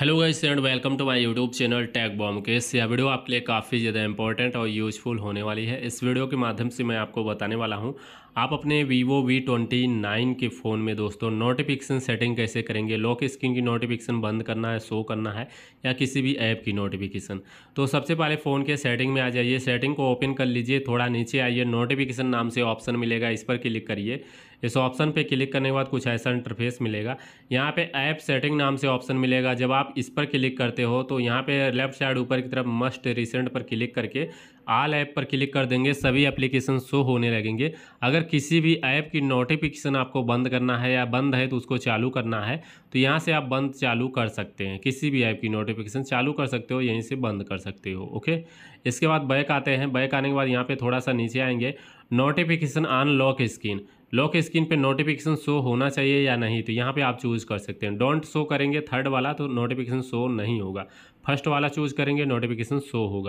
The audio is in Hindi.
hello guys and welcome to my YouTube channel tag bomb के यह वीडियो आपके लिए काफ़ी ज़्यादा इंपॉर्टेंट और यूजफुल होने वाली है इस वीडियो के माध्यम से मैं आपको बताने वाला हूं आप अपने वीवो वी ट्वेंटी नाइन के फ़ोन में दोस्तों नोटिफिकेशन सेटिंग कैसे करेंगे लॉक स्क्रीन की नोटिफिकेशन बंद करना है शो करना है या किसी भी ऐप की नोटिफिकेशन तो सबसे पहले फ़ोन के सेटिंग में आ जाइए सेटिंग को ओपन कर लीजिए थोड़ा नीचे आइए नोटिफिकेशन नाम से ऑप्शन मिलेगा इस पर क्लिक करिए इस ऑप्शन पे क्लिक करने के बाद कुछ ऐसा इंटरफेस मिलेगा यहाँ पे ऐप सेटिंग नाम से ऑप्शन मिलेगा जब आप इस पर क्लिक करते हो तो यहाँ पे लेफ्ट साइड ऊपर की तरफ मस्ट रिसेंट पर क्लिक करके आल ऐप पर क्लिक कर देंगे सभी एप्लीकेशन शो होने लगेंगे अगर किसी भी ऐप की नोटिफिकेशन आपको बंद करना है या बंद है तो उसको चालू करना है तो यहाँ से आप बंद चालू कर सकते हैं किसी भी ऐप की नोटिफिकेशन चालू कर सकते हो यहीं से बंद कर सकते हो ओके इसके बाद बैक आते हैं बैक आने के बाद यहाँ पर थोड़ा सा नीचे आएंगे notification unlock screen lock screen पे नोटिफिकेशन शो होना चाहिए या नहीं तो यहाँ पे आप चूज़ कर सकते हैं डोंट शो करेंगे थर्ड वाला तो नोटिफिकेशन शो नहीं होगा फर्स्ट वाला चूज़ करेंगे नोटिफिकेशन शो होगा